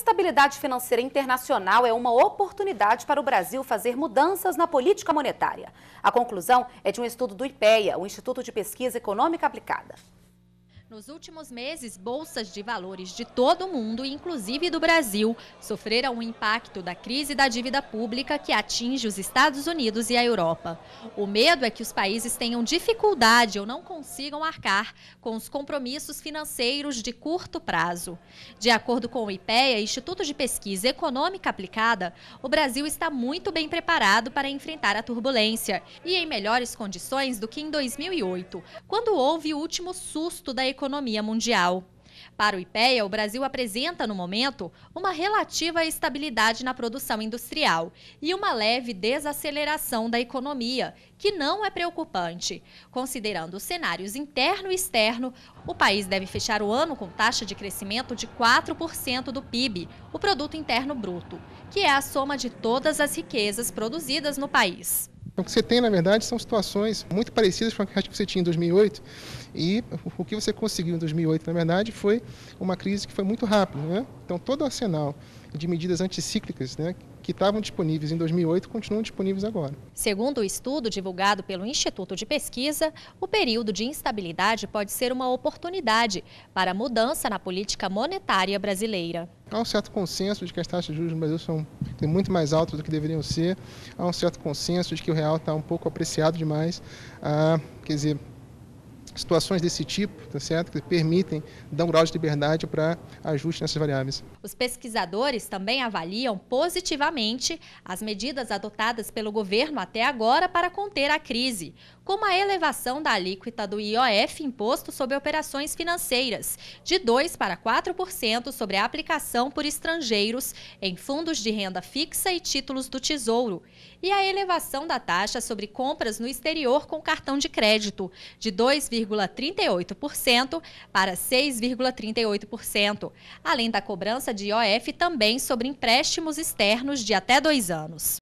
estabilidade financeira internacional é uma oportunidade para o Brasil fazer mudanças na política monetária. A conclusão é de um estudo do IPEA, o Instituto de Pesquisa Econômica Aplicada. Nos últimos meses, bolsas de valores de todo o mundo, inclusive do Brasil, sofreram o impacto da crise da dívida pública que atinge os Estados Unidos e a Europa. O medo é que os países tenham dificuldade ou não consigam arcar com os compromissos financeiros de curto prazo. De acordo com o IPEA, Instituto de Pesquisa Econômica Aplicada, o Brasil está muito bem preparado para enfrentar a turbulência e em melhores condições do que em 2008, quando houve o último susto da economia economia mundial. Para o IPEA, o Brasil apresenta, no momento, uma relativa estabilidade na produção industrial e uma leve desaceleração da economia, que não é preocupante. Considerando os cenários interno e externo, o país deve fechar o ano com taxa de crescimento de 4% do PIB, o Produto Interno Bruto, que é a soma de todas as riquezas produzidas no país. Então, o que você tem, na verdade, são situações muito parecidas com a que você tinha em 2008. E o que você conseguiu em 2008, na verdade, foi uma crise que foi muito rápida. Né? Então, todo o arsenal de medidas anticíclicas né, que estavam disponíveis em 2008 continuam disponíveis agora. Segundo o estudo divulgado pelo Instituto de Pesquisa, o período de instabilidade pode ser uma oportunidade para mudança na política monetária brasileira. Há um certo consenso de que as taxas de juros no Brasil são muito mais altas do que deveriam ser. Há um certo consenso de que o real está um pouco apreciado demais. Ah, quer dizer, situações desse tipo, tá certo? que permitem dar um grau de liberdade para ajuste nessas variáveis. Os pesquisadores também avaliam positivamente as medidas adotadas pelo governo até agora para conter a crise, como a elevação da alíquota do IOF, imposto sobre operações financeiras, de 2 para 4% sobre a aplicação por estrangeiros em fundos de renda fixa e títulos do Tesouro, e a elevação da taxa sobre compras no exterior com cartão de crédito, de 2, 2,38% para 6,38%, além da cobrança de IOF também sobre empréstimos externos de até dois anos.